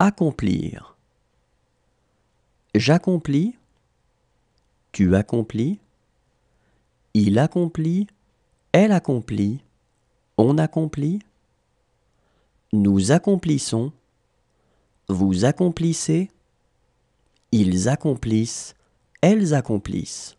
Accomplir. J'accomplis. Tu accomplis. Il accomplit. Elle accomplit. On accomplit. Nous accomplissons. Vous accomplissez. Ils accomplissent. Elles accomplissent.